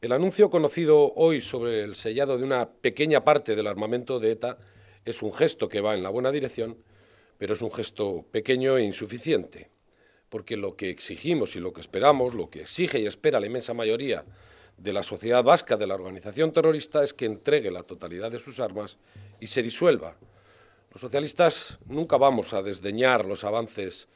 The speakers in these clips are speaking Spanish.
El anuncio conocido hoy sobre el sellado de una pequeña parte del armamento de ETA es un gesto que va en la buena dirección, pero es un gesto pequeño e insuficiente, porque lo que exigimos y lo que esperamos, lo que exige y espera la inmensa mayoría de la sociedad vasca de la organización terrorista es que entregue la totalidad de sus armas y se disuelva. Los socialistas nunca vamos a desdeñar los avances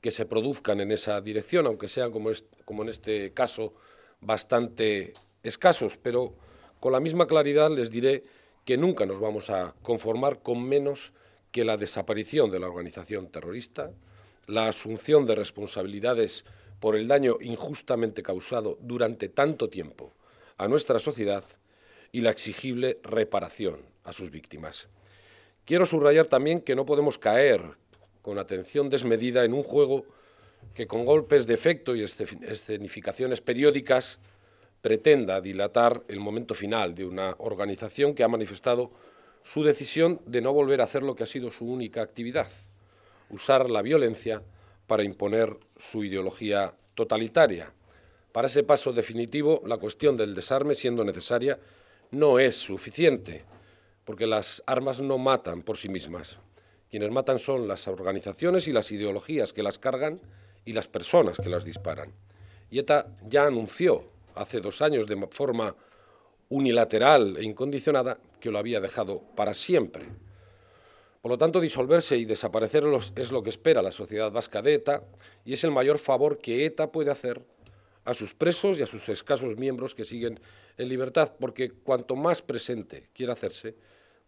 que se produzcan en esa dirección, aunque sean, como, como en este caso, bastante escasos, pero con la misma claridad les diré que nunca nos vamos a conformar con menos que la desaparición de la organización terrorista, la asunción de responsabilidades por el daño injustamente causado durante tanto tiempo a nuestra sociedad y la exigible reparación a sus víctimas. Quiero subrayar también que no podemos caer con atención desmedida en un juego que con golpes de efecto y escenificaciones periódicas pretenda dilatar el momento final de una organización que ha manifestado su decisión de no volver a hacer lo que ha sido su única actividad, usar la violencia para imponer su ideología totalitaria. Para ese paso definitivo, la cuestión del desarme, siendo necesaria, no es suficiente, porque las armas no matan por sí mismas. Quienes matan son las organizaciones y las ideologías que las cargan y las personas que las disparan. Y ETA ya anunció hace dos años de forma unilateral e incondicionada que lo había dejado para siempre. Por lo tanto, disolverse y desaparecer es lo que espera la sociedad vasca de ETA y es el mayor favor que ETA puede hacer a sus presos y a sus escasos miembros que siguen en libertad, porque cuanto más presente quiera hacerse,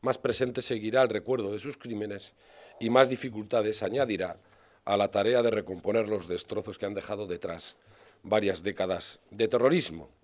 más presente seguirá el recuerdo de sus crímenes y más dificultades añadirá a la tarea de recomponer los destrozos que han dejado detrás varias décadas de terrorismo.